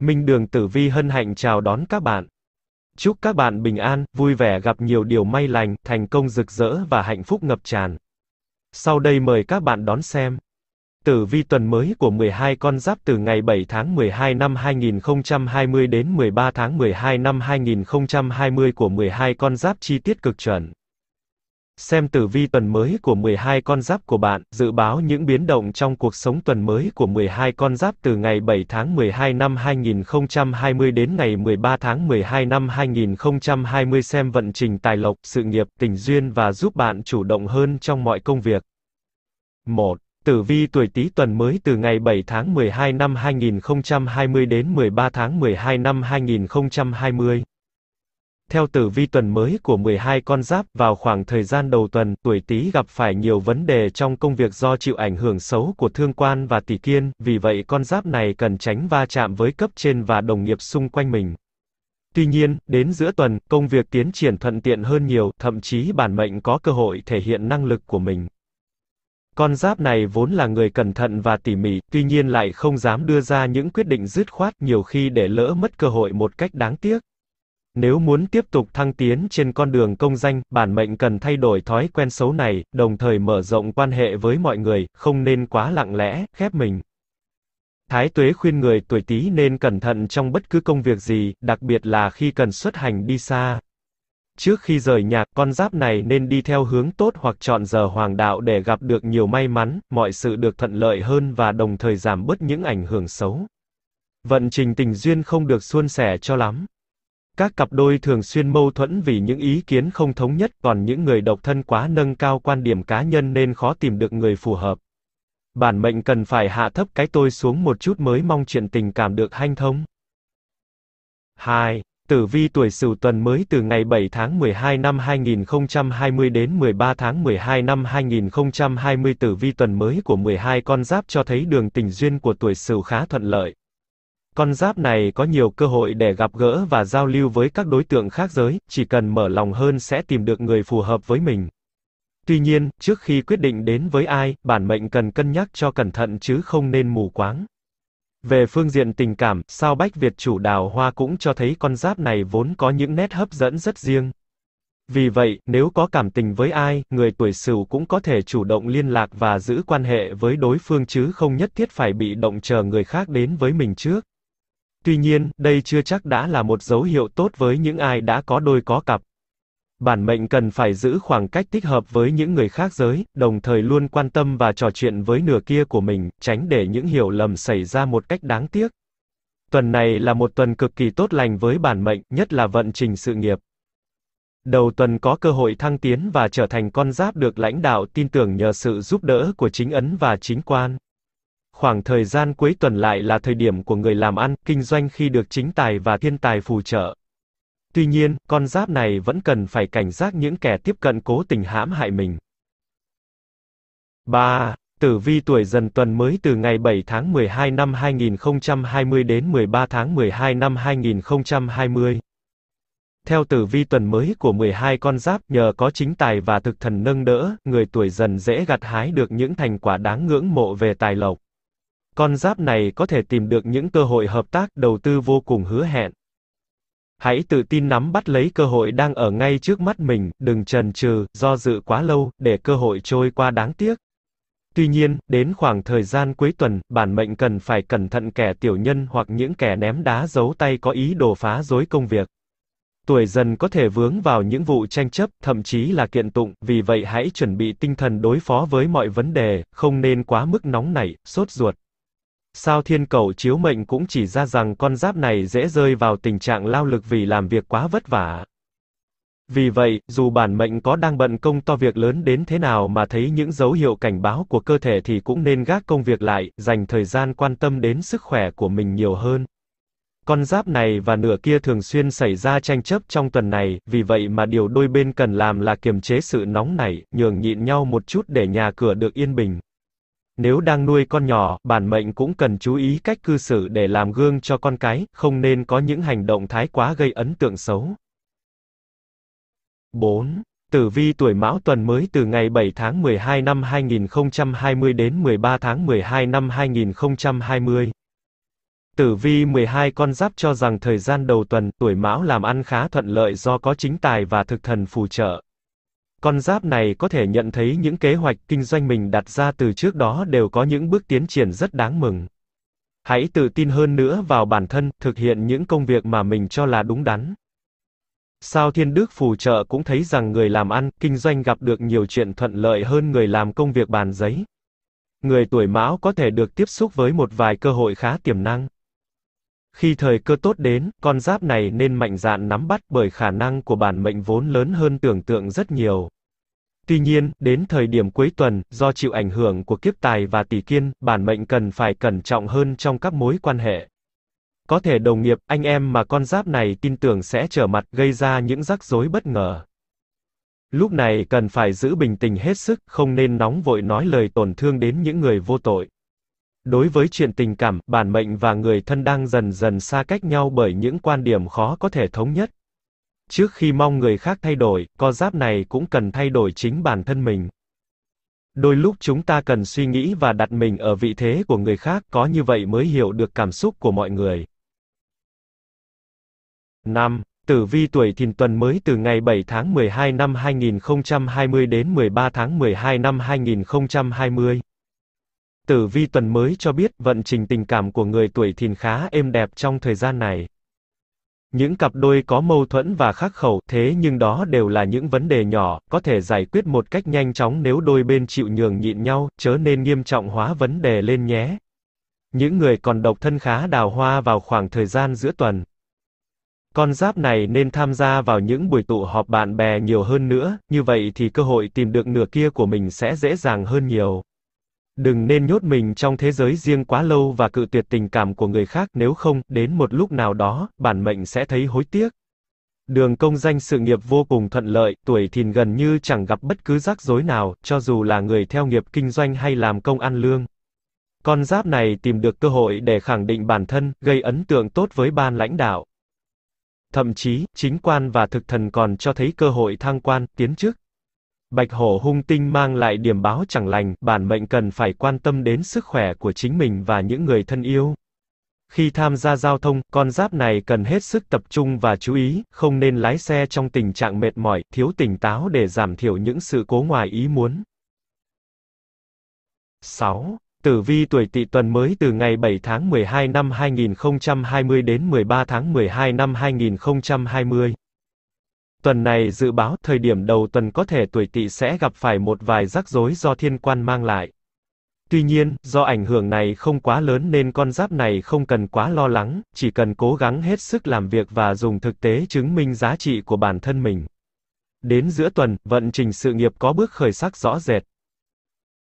Minh Đường Tử Vi hân hạnh chào đón các bạn. Chúc các bạn bình an, vui vẻ gặp nhiều điều may lành, thành công rực rỡ và hạnh phúc ngập tràn. Sau đây mời các bạn đón xem. Tử vi tuần mới của 12 con giáp từ ngày 7 tháng 12 năm 2020 đến 13 tháng 12 năm 2020 của 12 con giáp chi tiết cực chuẩn xem tử vi tuần mới của 12 con giáp của bạn, dự báo những biến động trong cuộc sống tuần mới của 12 con giáp từ ngày 7 tháng 12 năm 2020 đến ngày 13 tháng 12 năm 2020 xem vận trình tài lộc, sự nghiệp, tình duyên và giúp bạn chủ động hơn trong mọi công việc. 1. Tử vi tuổi Tý tuần mới từ ngày 7 tháng 12 năm 2020 đến 13 tháng 12 năm 2020 theo tử vi tuần mới của 12 con giáp, vào khoảng thời gian đầu tuần, tuổi Tý gặp phải nhiều vấn đề trong công việc do chịu ảnh hưởng xấu của thương quan và tỷ kiên, vì vậy con giáp này cần tránh va chạm với cấp trên và đồng nghiệp xung quanh mình. Tuy nhiên, đến giữa tuần, công việc tiến triển thuận tiện hơn nhiều, thậm chí bản mệnh có cơ hội thể hiện năng lực của mình. Con giáp này vốn là người cẩn thận và tỉ mỉ, tuy nhiên lại không dám đưa ra những quyết định dứt khoát, nhiều khi để lỡ mất cơ hội một cách đáng tiếc. Nếu muốn tiếp tục thăng tiến trên con đường công danh, bản mệnh cần thay đổi thói quen xấu này, đồng thời mở rộng quan hệ với mọi người, không nên quá lặng lẽ, khép mình. Thái Tuế khuyên người tuổi Tý nên cẩn thận trong bất cứ công việc gì, đặc biệt là khi cần xuất hành đi xa. Trước khi rời nhà, con giáp này nên đi theo hướng tốt hoặc chọn giờ hoàng đạo để gặp được nhiều may mắn, mọi sự được thuận lợi hơn và đồng thời giảm bớt những ảnh hưởng xấu. Vận trình tình duyên không được suôn sẻ cho lắm. Các cặp đôi thường xuyên mâu thuẫn vì những ý kiến không thống nhất, còn những người độc thân quá nâng cao quan điểm cá nhân nên khó tìm được người phù hợp. Bản mệnh cần phải hạ thấp cái tôi xuống một chút mới mong chuyện tình cảm được hanh thông. 2. Tử vi tuổi Sửu tuần mới từ ngày 7 tháng 12 năm 2020 đến 13 tháng 12 năm 2020 tử vi tuần mới của 12 con giáp cho thấy đường tình duyên của tuổi Sửu khá thuận lợi. Con giáp này có nhiều cơ hội để gặp gỡ và giao lưu với các đối tượng khác giới, chỉ cần mở lòng hơn sẽ tìm được người phù hợp với mình. Tuy nhiên, trước khi quyết định đến với ai, bản mệnh cần cân nhắc cho cẩn thận chứ không nên mù quáng. Về phương diện tình cảm, sao Bách Việt chủ đào hoa cũng cho thấy con giáp này vốn có những nét hấp dẫn rất riêng. Vì vậy, nếu có cảm tình với ai, người tuổi Sửu cũng có thể chủ động liên lạc và giữ quan hệ với đối phương chứ không nhất thiết phải bị động chờ người khác đến với mình trước. Tuy nhiên, đây chưa chắc đã là một dấu hiệu tốt với những ai đã có đôi có cặp. Bản mệnh cần phải giữ khoảng cách thích hợp với những người khác giới, đồng thời luôn quan tâm và trò chuyện với nửa kia của mình, tránh để những hiểu lầm xảy ra một cách đáng tiếc. Tuần này là một tuần cực kỳ tốt lành với bản mệnh, nhất là vận trình sự nghiệp. Đầu tuần có cơ hội thăng tiến và trở thành con giáp được lãnh đạo tin tưởng nhờ sự giúp đỡ của chính ấn và chính quan. Khoảng thời gian cuối tuần lại là thời điểm của người làm ăn, kinh doanh khi được chính tài và thiên tài phù trợ. Tuy nhiên, con giáp này vẫn cần phải cảnh giác những kẻ tiếp cận cố tình hãm hại mình. 3. Tử vi tuổi dần tuần mới từ ngày 7 tháng 12 năm 2020 đến 13 tháng 12 năm 2020. Theo tử vi tuần mới của 12 con giáp, nhờ có chính tài và thực thần nâng đỡ, người tuổi dần dễ gặt hái được những thành quả đáng ngưỡng mộ về tài lộc. Con giáp này có thể tìm được những cơ hội hợp tác đầu tư vô cùng hứa hẹn. Hãy tự tin nắm bắt lấy cơ hội đang ở ngay trước mắt mình, đừng chần chừ, do dự quá lâu, để cơ hội trôi qua đáng tiếc. Tuy nhiên, đến khoảng thời gian cuối tuần, bản mệnh cần phải cẩn thận kẻ tiểu nhân hoặc những kẻ ném đá giấu tay có ý đồ phá rối công việc. Tuổi dần có thể vướng vào những vụ tranh chấp, thậm chí là kiện tụng, vì vậy hãy chuẩn bị tinh thần đối phó với mọi vấn đề, không nên quá mức nóng nảy, sốt ruột. Sao thiên cầu chiếu mệnh cũng chỉ ra rằng con giáp này dễ rơi vào tình trạng lao lực vì làm việc quá vất vả. Vì vậy, dù bản mệnh có đang bận công to việc lớn đến thế nào mà thấy những dấu hiệu cảnh báo của cơ thể thì cũng nên gác công việc lại, dành thời gian quan tâm đến sức khỏe của mình nhiều hơn. Con giáp này và nửa kia thường xuyên xảy ra tranh chấp trong tuần này, vì vậy mà điều đôi bên cần làm là kiềm chế sự nóng nảy, nhường nhịn nhau một chút để nhà cửa được yên bình. Nếu đang nuôi con nhỏ, bản mệnh cũng cần chú ý cách cư xử để làm gương cho con cái, không nên có những hành động thái quá gây ấn tượng xấu. 4. Tử vi tuổi Mão tuần mới từ ngày 7 tháng 12 năm 2020 đến 13 tháng 12 năm 2020. Tử vi 12 con giáp cho rằng thời gian đầu tuần, tuổi Mão làm ăn khá thuận lợi do có chính tài và thực thần phù trợ, con giáp này có thể nhận thấy những kế hoạch kinh doanh mình đặt ra từ trước đó đều có những bước tiến triển rất đáng mừng. Hãy tự tin hơn nữa vào bản thân, thực hiện những công việc mà mình cho là đúng đắn. Sao Thiên Đức phù trợ cũng thấy rằng người làm ăn, kinh doanh gặp được nhiều chuyện thuận lợi hơn người làm công việc bàn giấy. Người tuổi Mão có thể được tiếp xúc với một vài cơ hội khá tiềm năng. Khi thời cơ tốt đến, con giáp này nên mạnh dạn nắm bắt bởi khả năng của bản mệnh vốn lớn hơn tưởng tượng rất nhiều. Tuy nhiên, đến thời điểm cuối tuần, do chịu ảnh hưởng của kiếp tài và tỷ kiên, bản mệnh cần phải cẩn trọng hơn trong các mối quan hệ. Có thể đồng nghiệp, anh em mà con giáp này tin tưởng sẽ trở mặt gây ra những rắc rối bất ngờ. Lúc này cần phải giữ bình tĩnh hết sức, không nên nóng vội nói lời tổn thương đến những người vô tội. Đối với chuyện tình cảm, bản mệnh và người thân đang dần dần xa cách nhau bởi những quan điểm khó có thể thống nhất. Trước khi mong người khác thay đổi, co giáp này cũng cần thay đổi chính bản thân mình. Đôi lúc chúng ta cần suy nghĩ và đặt mình ở vị thế của người khác, có như vậy mới hiểu được cảm xúc của mọi người. 5. Tử vi tuổi Thìn tuần mới từ ngày 7 tháng 12 năm 2020 đến 13 tháng 12 năm 2020. Tử vi tuần mới cho biết vận trình tình cảm của người tuổi Thìn khá êm đẹp trong thời gian này. Những cặp đôi có mâu thuẫn và khắc khẩu, thế nhưng đó đều là những vấn đề nhỏ, có thể giải quyết một cách nhanh chóng nếu đôi bên chịu nhường nhịn nhau, chớ nên nghiêm trọng hóa vấn đề lên nhé. Những người còn độc thân khá đào hoa vào khoảng thời gian giữa tuần. Con giáp này nên tham gia vào những buổi tụ họp bạn bè nhiều hơn nữa, như vậy thì cơ hội tìm được nửa kia của mình sẽ dễ dàng hơn nhiều. Đừng nên nhốt mình trong thế giới riêng quá lâu và cự tuyệt tình cảm của người khác, nếu không, đến một lúc nào đó, bản mệnh sẽ thấy hối tiếc. Đường công danh sự nghiệp vô cùng thuận lợi, tuổi thìn gần như chẳng gặp bất cứ rắc rối nào, cho dù là người theo nghiệp kinh doanh hay làm công ăn lương. Con giáp này tìm được cơ hội để khẳng định bản thân, gây ấn tượng tốt với ban lãnh đạo. Thậm chí, chính quan và thực thần còn cho thấy cơ hội thăng quan, tiến chức. Bạch hổ hung tinh mang lại điểm báo chẳng lành, bản mệnh cần phải quan tâm đến sức khỏe của chính mình và những người thân yêu. Khi tham gia giao thông, con giáp này cần hết sức tập trung và chú ý, không nên lái xe trong tình trạng mệt mỏi, thiếu tỉnh táo để giảm thiểu những sự cố ngoài ý muốn. 6. Tử vi tuổi Tỵ tuần mới từ ngày 7 tháng 12 năm 2020 đến 13 tháng 12 năm 2020. Tuần này dự báo thời điểm đầu tuần có thể tuổi tỵ sẽ gặp phải một vài rắc rối do thiên quan mang lại. Tuy nhiên, do ảnh hưởng này không quá lớn nên con giáp này không cần quá lo lắng, chỉ cần cố gắng hết sức làm việc và dùng thực tế chứng minh giá trị của bản thân mình. Đến giữa tuần, vận trình sự nghiệp có bước khởi sắc rõ rệt.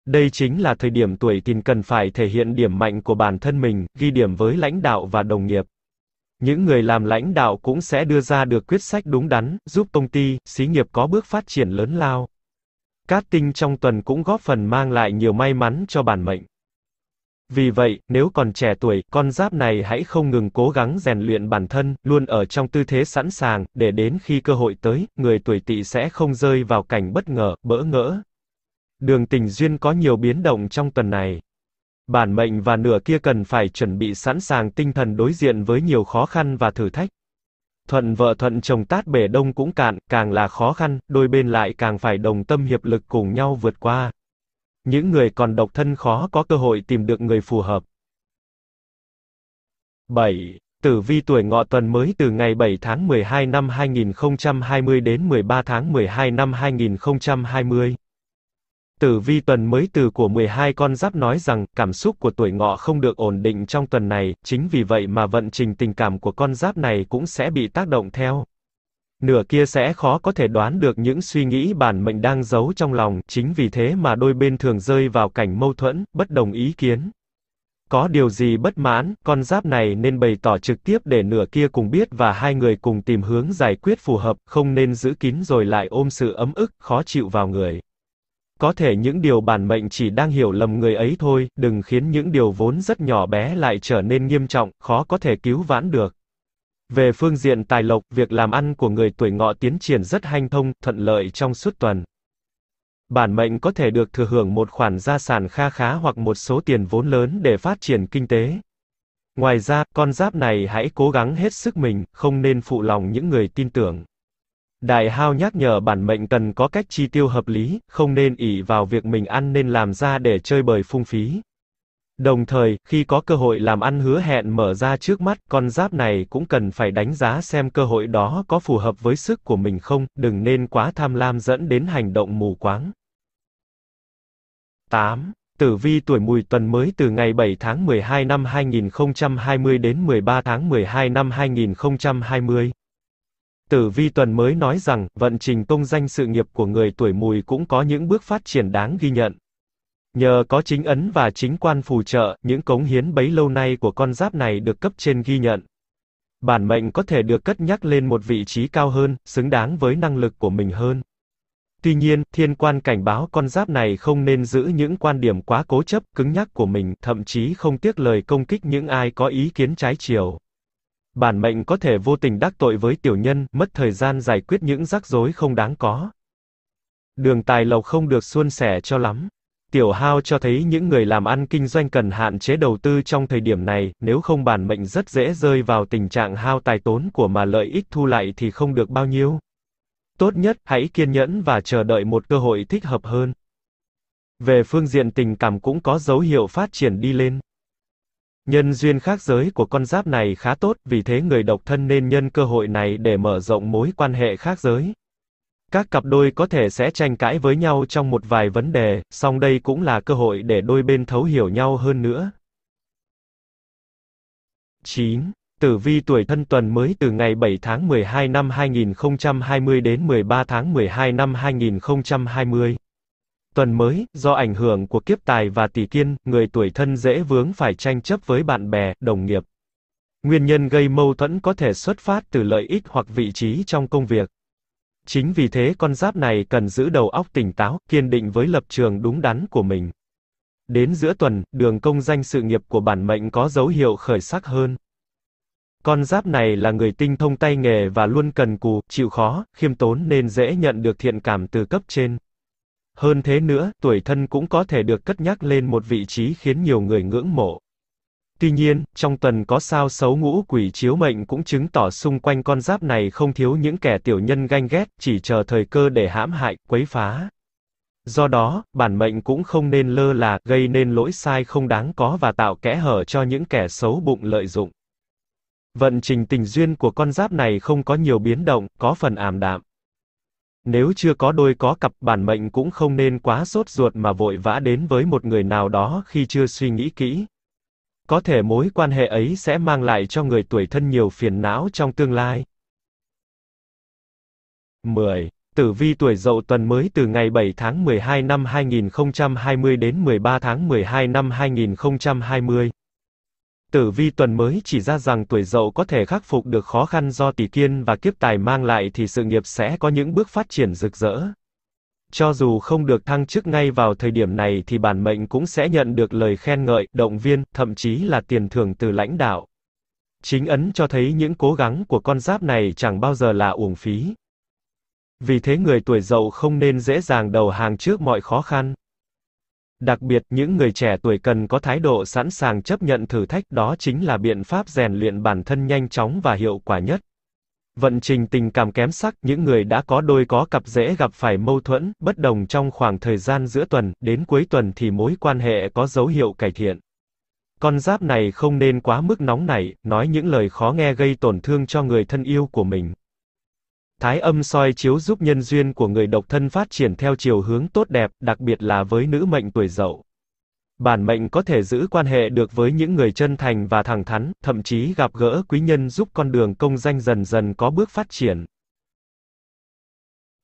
Đây chính là thời điểm tuổi thìn cần phải thể hiện điểm mạnh của bản thân mình, ghi điểm với lãnh đạo và đồng nghiệp những người làm lãnh đạo cũng sẽ đưa ra được quyết sách đúng đắn, giúp công ty, xí nghiệp có bước phát triển lớn lao. Cát tinh trong tuần cũng góp phần mang lại nhiều may mắn cho bản mệnh. Vì vậy, nếu còn trẻ tuổi, con giáp này hãy không ngừng cố gắng rèn luyện bản thân, luôn ở trong tư thế sẵn sàng, để đến khi cơ hội tới, người tuổi tỵ sẽ không rơi vào cảnh bất ngờ, bỡ ngỡ. Đường tình duyên có nhiều biến động trong tuần này bản mệnh và nửa kia cần phải chuẩn bị sẵn sàng tinh thần đối diện với nhiều khó khăn và thử thách. Thuận vợ thuận chồng tát bể đông cũng cạn, càng là khó khăn, đôi bên lại càng phải đồng tâm hiệp lực cùng nhau vượt qua. Những người còn độc thân khó có cơ hội tìm được người phù hợp. 7. Tử vi tuổi ngọ tuần mới từ ngày 7 tháng 12 năm 2020 đến 13 tháng 12 năm 2020. Tử vi tuần mới từ của 12 con giáp nói rằng, cảm xúc của tuổi ngọ không được ổn định trong tuần này, chính vì vậy mà vận trình tình cảm của con giáp này cũng sẽ bị tác động theo. Nửa kia sẽ khó có thể đoán được những suy nghĩ bản mệnh đang giấu trong lòng, chính vì thế mà đôi bên thường rơi vào cảnh mâu thuẫn, bất đồng ý kiến. Có điều gì bất mãn, con giáp này nên bày tỏ trực tiếp để nửa kia cùng biết và hai người cùng tìm hướng giải quyết phù hợp, không nên giữ kín rồi lại ôm sự ấm ức, khó chịu vào người. Có thể những điều bản mệnh chỉ đang hiểu lầm người ấy thôi, đừng khiến những điều vốn rất nhỏ bé lại trở nên nghiêm trọng, khó có thể cứu vãn được. Về phương diện tài lộc, việc làm ăn của người tuổi ngọ tiến triển rất hanh thông, thuận lợi trong suốt tuần. Bản mệnh có thể được thừa hưởng một khoản gia sản kha khá hoặc một số tiền vốn lớn để phát triển kinh tế. Ngoài ra, con giáp này hãy cố gắng hết sức mình, không nên phụ lòng những người tin tưởng. Đại Hao nhắc nhở bản mệnh cần có cách chi tiêu hợp lý, không nên ỷ vào việc mình ăn nên làm ra để chơi bời phung phí. Đồng thời, khi có cơ hội làm ăn hứa hẹn mở ra trước mắt, con giáp này cũng cần phải đánh giá xem cơ hội đó có phù hợp với sức của mình không, đừng nên quá tham lam dẫn đến hành động mù quáng. 8. Tử vi tuổi mùi tuần mới từ ngày 7 tháng 12 năm 2020 đến 13 tháng 12 năm 2020. Tử Vi tuần mới nói rằng, vận trình công danh sự nghiệp của người tuổi mùi cũng có những bước phát triển đáng ghi nhận. Nhờ có chính ấn và chính quan phù trợ, những cống hiến bấy lâu nay của con giáp này được cấp trên ghi nhận. Bản mệnh có thể được cất nhắc lên một vị trí cao hơn, xứng đáng với năng lực của mình hơn. Tuy nhiên, thiên quan cảnh báo con giáp này không nên giữ những quan điểm quá cố chấp, cứng nhắc của mình, thậm chí không tiếc lời công kích những ai có ý kiến trái chiều bản mệnh có thể vô tình đắc tội với tiểu nhân, mất thời gian giải quyết những rắc rối không đáng có. Đường tài lộc không được suôn sẻ cho lắm. Tiểu hao cho thấy những người làm ăn kinh doanh cần hạn chế đầu tư trong thời điểm này, nếu không bản mệnh rất dễ rơi vào tình trạng hao tài tốn của mà lợi ích thu lại thì không được bao nhiêu. Tốt nhất, hãy kiên nhẫn và chờ đợi một cơ hội thích hợp hơn. Về phương diện tình cảm cũng có dấu hiệu phát triển đi lên. Nhân duyên khác giới của con giáp này khá tốt, vì thế người độc thân nên nhân cơ hội này để mở rộng mối quan hệ khác giới. Các cặp đôi có thể sẽ tranh cãi với nhau trong một vài vấn đề, song đây cũng là cơ hội để đôi bên thấu hiểu nhau hơn nữa. 9. Tử vi tuổi thân tuần mới từ ngày 7 tháng 12 năm 2020 đến 13 tháng 12 năm 2020. Tuần mới, do ảnh hưởng của kiếp tài và tỷ kiên, người tuổi thân dễ vướng phải tranh chấp với bạn bè, đồng nghiệp. Nguyên nhân gây mâu thuẫn có thể xuất phát từ lợi ích hoặc vị trí trong công việc. Chính vì thế con giáp này cần giữ đầu óc tỉnh táo, kiên định với lập trường đúng đắn của mình. Đến giữa tuần, đường công danh sự nghiệp của bản mệnh có dấu hiệu khởi sắc hơn. Con giáp này là người tinh thông tay nghề và luôn cần cù, chịu khó, khiêm tốn nên dễ nhận được thiện cảm từ cấp trên. Hơn thế nữa, tuổi thân cũng có thể được cất nhắc lên một vị trí khiến nhiều người ngưỡng mộ. Tuy nhiên, trong tuần có sao xấu ngũ quỷ chiếu mệnh cũng chứng tỏ xung quanh con giáp này không thiếu những kẻ tiểu nhân ganh ghét, chỉ chờ thời cơ để hãm hại, quấy phá. Do đó, bản mệnh cũng không nên lơ là, gây nên lỗi sai không đáng có và tạo kẽ hở cho những kẻ xấu bụng lợi dụng. Vận trình tình duyên của con giáp này không có nhiều biến động, có phần ảm đạm. Nếu chưa có đôi có cặp, bản mệnh cũng không nên quá sốt ruột mà vội vã đến với một người nào đó khi chưa suy nghĩ kỹ. Có thể mối quan hệ ấy sẽ mang lại cho người tuổi thân nhiều phiền não trong tương lai. 10. Tử vi tuổi Dậu tuần mới từ ngày 7 tháng 12 năm 2020 đến 13 tháng 12 năm 2020. Tử vi tuần mới chỉ ra rằng tuổi dậu có thể khắc phục được khó khăn do tỷ kiên và kiếp tài mang lại thì sự nghiệp sẽ có những bước phát triển rực rỡ. Cho dù không được thăng chức ngay vào thời điểm này thì bản mệnh cũng sẽ nhận được lời khen ngợi, động viên, thậm chí là tiền thưởng từ lãnh đạo. Chính ấn cho thấy những cố gắng của con giáp này chẳng bao giờ là uổng phí. Vì thế người tuổi dậu không nên dễ dàng đầu hàng trước mọi khó khăn. Đặc biệt, những người trẻ tuổi cần có thái độ sẵn sàng chấp nhận thử thách, đó chính là biện pháp rèn luyện bản thân nhanh chóng và hiệu quả nhất. Vận trình tình cảm kém sắc, những người đã có đôi có cặp dễ gặp phải mâu thuẫn, bất đồng trong khoảng thời gian giữa tuần, đến cuối tuần thì mối quan hệ có dấu hiệu cải thiện. Con giáp này không nên quá mức nóng nảy, nói những lời khó nghe gây tổn thương cho người thân yêu của mình. Thái âm soi chiếu giúp nhân duyên của người độc thân phát triển theo chiều hướng tốt đẹp, đặc biệt là với nữ mệnh tuổi dậu. Bản mệnh có thể giữ quan hệ được với những người chân thành và thẳng thắn, thậm chí gặp gỡ quý nhân giúp con đường công danh dần dần có bước phát triển.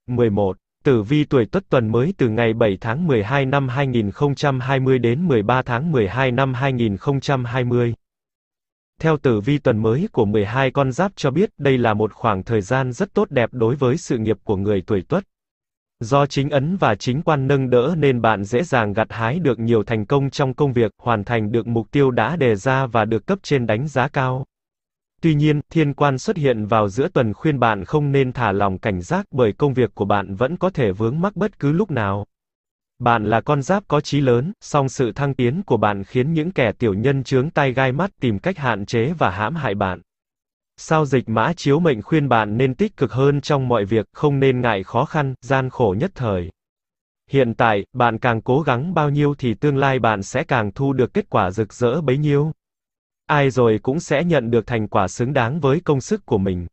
11. Tử vi tuổi Tuất tuần mới từ ngày 7 tháng 12 năm 2020 đến 13 tháng 12 năm 2020. Theo tử vi tuần mới của 12 con giáp cho biết, đây là một khoảng thời gian rất tốt đẹp đối với sự nghiệp của người tuổi Tuất. Do chính ấn và chính quan nâng đỡ nên bạn dễ dàng gặt hái được nhiều thành công trong công việc, hoàn thành được mục tiêu đã đề ra và được cấp trên đánh giá cao. Tuy nhiên, thiên quan xuất hiện vào giữa tuần khuyên bạn không nên thả lòng cảnh giác bởi công việc của bạn vẫn có thể vướng mắc bất cứ lúc nào. Bạn là con giáp có trí lớn, song sự thăng tiến của bạn khiến những kẻ tiểu nhân chướng tai gai mắt tìm cách hạn chế và hãm hại bạn. Sao dịch mã chiếu mệnh khuyên bạn nên tích cực hơn trong mọi việc, không nên ngại khó khăn, gian khổ nhất thời. Hiện tại, bạn càng cố gắng bao nhiêu thì tương lai bạn sẽ càng thu được kết quả rực rỡ bấy nhiêu. Ai rồi cũng sẽ nhận được thành quả xứng đáng với công sức của mình.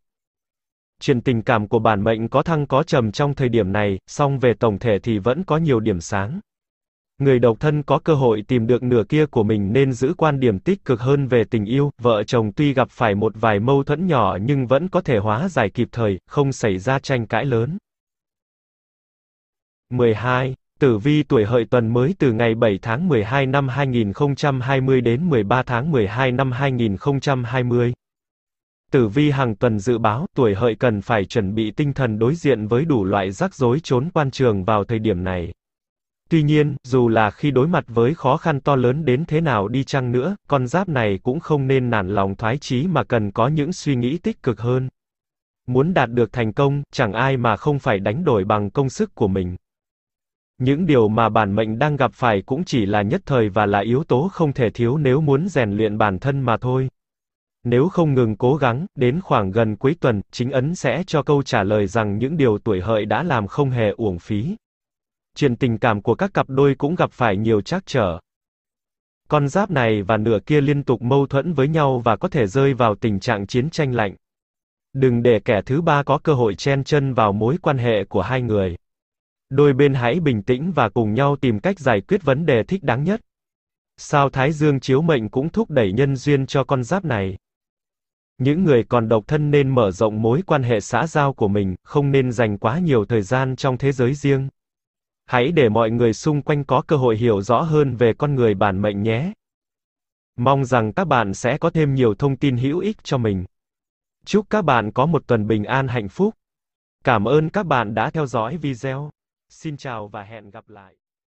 Chuyện tình cảm của bản mệnh có thăng có trầm trong thời điểm này, song về tổng thể thì vẫn có nhiều điểm sáng. Người độc thân có cơ hội tìm được nửa kia của mình nên giữ quan điểm tích cực hơn về tình yêu, vợ chồng tuy gặp phải một vài mâu thuẫn nhỏ nhưng vẫn có thể hóa giải kịp thời, không xảy ra tranh cãi lớn. 12. Tử vi tuổi hợi tuần mới từ ngày 7 tháng 12 năm 2020 đến 13 tháng 12 năm 2020. Tử vi hàng tuần dự báo, tuổi hợi cần phải chuẩn bị tinh thần đối diện với đủ loại rắc rối trốn quan trường vào thời điểm này. Tuy nhiên, dù là khi đối mặt với khó khăn to lớn đến thế nào đi chăng nữa, con giáp này cũng không nên nản lòng thoái chí mà cần có những suy nghĩ tích cực hơn. Muốn đạt được thành công, chẳng ai mà không phải đánh đổi bằng công sức của mình. Những điều mà bản mệnh đang gặp phải cũng chỉ là nhất thời và là yếu tố không thể thiếu nếu muốn rèn luyện bản thân mà thôi. Nếu không ngừng cố gắng, đến khoảng gần cuối tuần, chính ấn sẽ cho câu trả lời rằng những điều tuổi hợi đã làm không hề uổng phí. Chuyện tình cảm của các cặp đôi cũng gặp phải nhiều trắc trở. Con giáp này và nửa kia liên tục mâu thuẫn với nhau và có thể rơi vào tình trạng chiến tranh lạnh. Đừng để kẻ thứ ba có cơ hội chen chân vào mối quan hệ của hai người. Đôi bên hãy bình tĩnh và cùng nhau tìm cách giải quyết vấn đề thích đáng nhất. Sao Thái Dương chiếu mệnh cũng thúc đẩy nhân duyên cho con giáp này. Những người còn độc thân nên mở rộng mối quan hệ xã giao của mình, không nên dành quá nhiều thời gian trong thế giới riêng. Hãy để mọi người xung quanh có cơ hội hiểu rõ hơn về con người bản mệnh nhé. Mong rằng các bạn sẽ có thêm nhiều thông tin hữu ích cho mình. Chúc các bạn có một tuần bình an hạnh phúc. Cảm ơn các bạn đã theo dõi video. Xin chào và hẹn gặp lại.